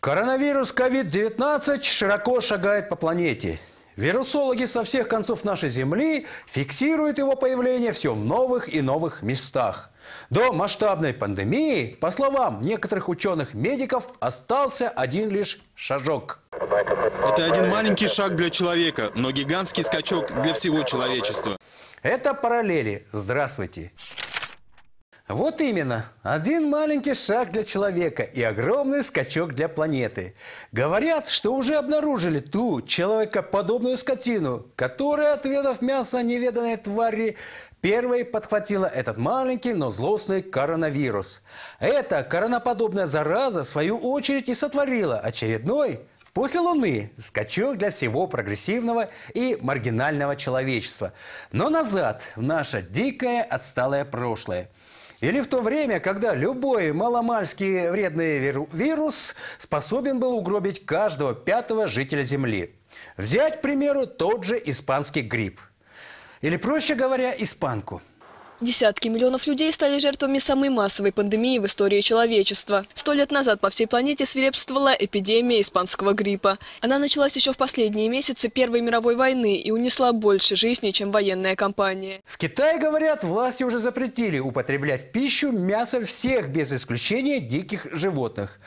Коронавирус COVID-19 широко шагает по планете. Вирусологи со всех концов нашей Земли фиксируют его появление все в новых и новых местах. До масштабной пандемии, по словам некоторых ученых-медиков, остался один лишь шажок. Это один маленький шаг для человека, но гигантский скачок для всего человечества. Это параллели. Здравствуйте. Вот именно. Один маленький шаг для человека и огромный скачок для планеты. Говорят, что уже обнаружили ту человекоподобную скотину, которая, отведав мясо неведанной твари, первой подхватила этот маленький, но злостный коронавирус. Эта короноподобная зараза, в свою очередь, и сотворила очередной После Луны – скачок для всего прогрессивного и маргинального человечества. Но назад в наше дикое отсталое прошлое. Или в то время, когда любой маломальский вредный вирус способен был угробить каждого пятого жителя Земли. Взять, к примеру, тот же испанский грипп. Или, проще говоря, испанку – Десятки миллионов людей стали жертвами самой массовой пандемии в истории человечества. Сто лет назад по всей планете свирепствовала эпидемия испанского гриппа. Она началась еще в последние месяцы Первой мировой войны и унесла больше жизней, чем военная кампания. В Китае, говорят, власти уже запретили употреблять пищу мясо всех, без исключения диких животных.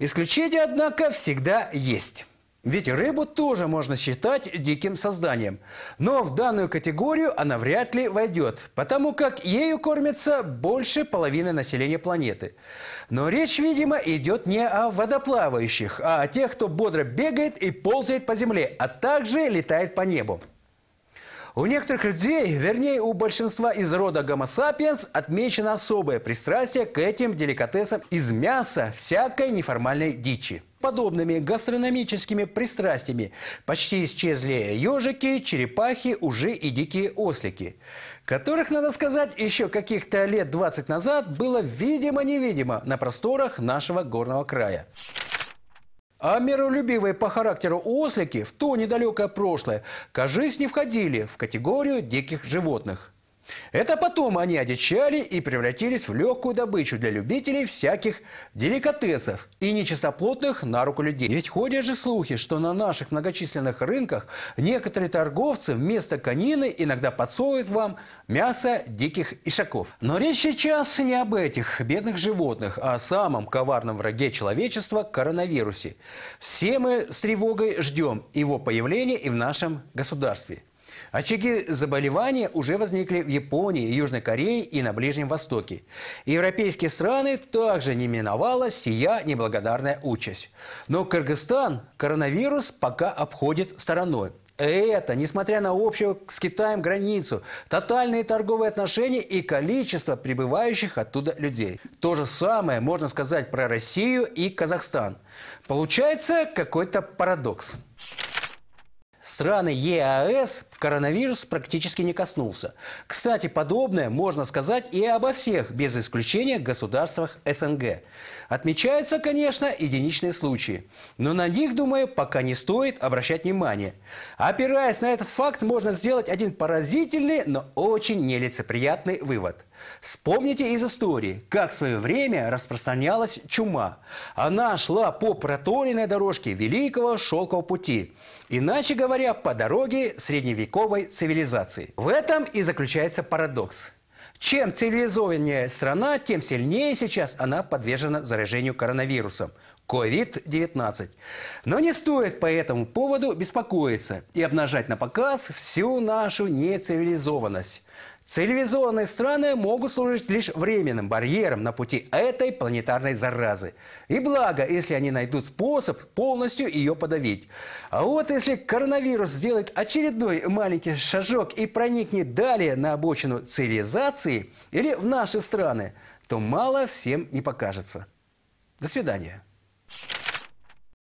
Исключения, однако, всегда есть. Ведь рыбу тоже можно считать диким созданием. Но в данную категорию она вряд ли войдет, потому как ею кормится больше половины населения планеты. Но речь, видимо, идет не о водоплавающих, а о тех, кто бодро бегает и ползает по земле, а также летает по небу. У некоторых людей, вернее у большинства из рода Homo sapiens, отмечено особое пристрастие к этим деликатесам из мяса всякой неформальной дичи подобными гастрономическими пристрастиями. Почти исчезли ежики, черепахи, уже и дикие ослики, которых, надо сказать, еще каких-то лет 20 назад было видимо-невидимо на просторах нашего горного края. А миролюбивые по характеру ослики в то недалекое прошлое, кажись, не входили в категорию диких животных. Это потом они одичали и превратились в легкую добычу для любителей всяких деликатесов и нечистоплотных на руку людей. Ведь ходят же слухи, что на наших многочисленных рынках некоторые торговцы вместо конины иногда подсовывают вам мясо диких ишаков. Но речь сейчас не об этих бедных животных, а о самом коварном враге человечества – коронавирусе. Все мы с тревогой ждем его появления и в нашем государстве. Очаги заболевания уже возникли в Японии, Южной Корее и на Ближнем Востоке. Европейские страны также не миновала сия неблагодарная участь. Но Кыргызстан коронавирус пока обходит стороной. Это, несмотря на общую с Китаем границу, тотальные торговые отношения и количество прибывающих оттуда людей. То же самое можно сказать про Россию и Казахстан. Получается какой-то парадокс. Страны ЕАЭС коронавирус практически не коснулся. Кстати, подобное можно сказать и обо всех, без исключения государствах СНГ. Отмечаются, конечно, единичные случаи, но на них, думаю, пока не стоит обращать внимание. Опираясь на этот факт, можно сделать один поразительный, но очень нелицеприятный вывод. Вспомните из истории, как в свое время распространялась чума. Она шла по проторенной дорожке Великого Шелкового пути, иначе говоря, по дороге Средневековья средневековой цивилизации. В этом и заключается парадокс. Чем цивилизованнее страна, тем сильнее сейчас она подвержена заражению коронавирусом – COVID-19. Но не стоит по этому поводу беспокоиться и обнажать на показ всю нашу нецивилизованность. Цивилизованные страны могут служить лишь временным барьером на пути этой планетарной заразы. И благо, если они найдут способ полностью ее подавить. А вот если коронавирус сделает очередной маленький шажок и проникнет далее на обочину цивилизации или в наши страны, то мало всем не покажется. До свидания.